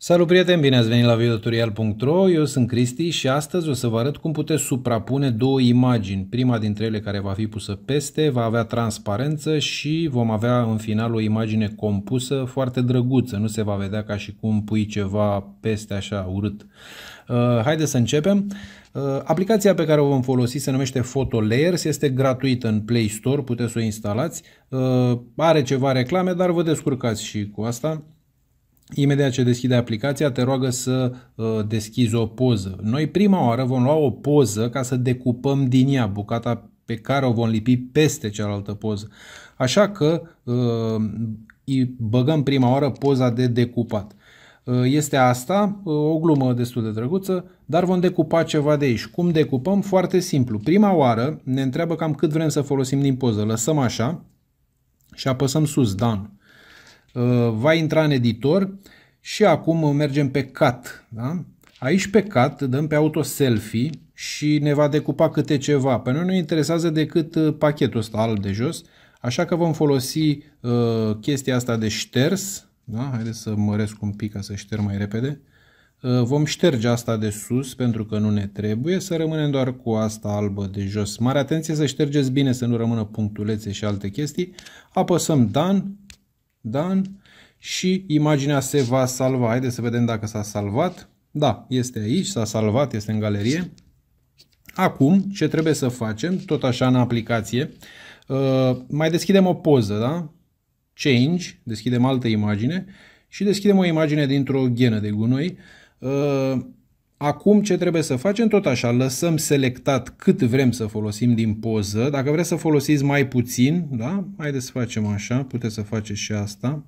Salut prieteni, bine ați venit la videotutorial.ro, eu sunt Cristi și astăzi o să vă arăt cum puteți suprapune două imagini. Prima dintre ele care va fi pusă peste, va avea transparență și vom avea în final o imagine compusă foarte drăguță, nu se va vedea ca și cum pui ceva peste așa urât. Uh, haideți să începem. Uh, aplicația pe care o vom folosi se numește PhotoLayers, este gratuită în Play Store, puteți să o instalați. Uh, are ceva reclame, dar vă descurcați și cu asta. Imediat ce deschide aplicația, te roagă să uh, deschizi o poză. Noi prima oară vom lua o poză ca să decupăm din ea bucata pe care o vom lipi peste cealaltă poză. Așa că uh, băgăm prima oară poza de decupat. Uh, este asta, uh, o glumă destul de drăguță, dar vom decupa ceva de aici. Cum decupăm? Foarte simplu. Prima oară ne întreabă cam cât vrem să folosim din poză. Lăsăm așa și apăsăm sus, done. Uh, va intra în editor și acum mergem pe cut. Da? Aici pe cut dăm pe auto selfie și ne va decupa câte ceva. Pe noi nu ne interesează decât uh, pachetul ăsta alb de jos, așa că vom folosi uh, chestia asta de șters. Da? Haideți să măresc un pic ca să șterg mai repede. Uh, vom șterge asta de sus pentru că nu ne trebuie, să rămânem doar cu asta albă de jos. Mare atenție să ștergeți bine să nu rămână punctulețe și alte chestii. Apăsăm done done și imaginea se va salva. Haideți să vedem dacă s-a salvat. Da, este aici, s-a salvat, este în galerie. Acum, ce trebuie să facem, tot așa în aplicație, uh, mai deschidem o poză, da? Change, deschidem altă imagine și deschidem o imagine dintr-o ghenă de gunoi. Uh, Acum ce trebuie să facem? Tot așa, lăsăm selectat cât vrem să folosim din poză. Dacă vreți să folosiți mai puțin, da? Haideți să facem așa, puteți să faceți și asta.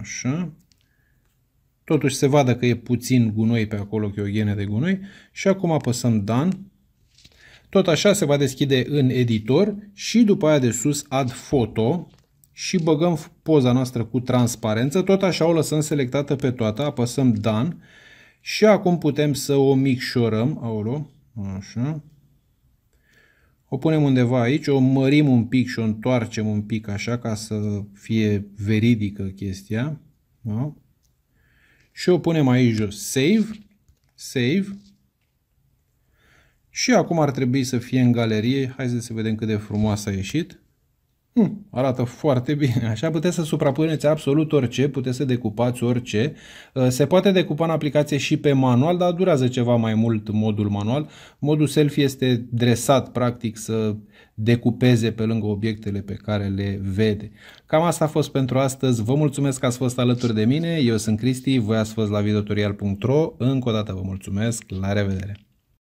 Așa. Totuși se vadă că e puțin gunoi pe acolo, că e o ghenă de gunoi. Și acum apăsăm Done. Tot așa se va deschide în editor și după aia de sus Add Photo și băgăm poza noastră cu transparență. Tot așa o lăsăm selectată pe toată, apăsăm Done și acum putem să o micșorăm, aolo, așa. O punem undeva aici, o mărim un pic și o întoarcem un pic așa ca să fie veridică chestia. Da? Și o punem aici jos. Save. Save. Și acum ar trebui să fie în galerie. Hai să vedem cât de frumoasă a ieșit. Mm, arată foarte bine. Așa puteți să suprapuneți absolut orice, puteți să decupați orice. Uh, se poate decupa în aplicație și pe manual, dar durează ceva mai mult modul manual. Modul selfie este dresat practic să decupeze pe lângă obiectele pe care le vede. Cam asta a fost pentru astăzi. Vă mulțumesc că ați fost alături de mine. Eu sunt Cristi, voi ați fost la videotorial.ro. Încă o dată vă mulțumesc. La revedere!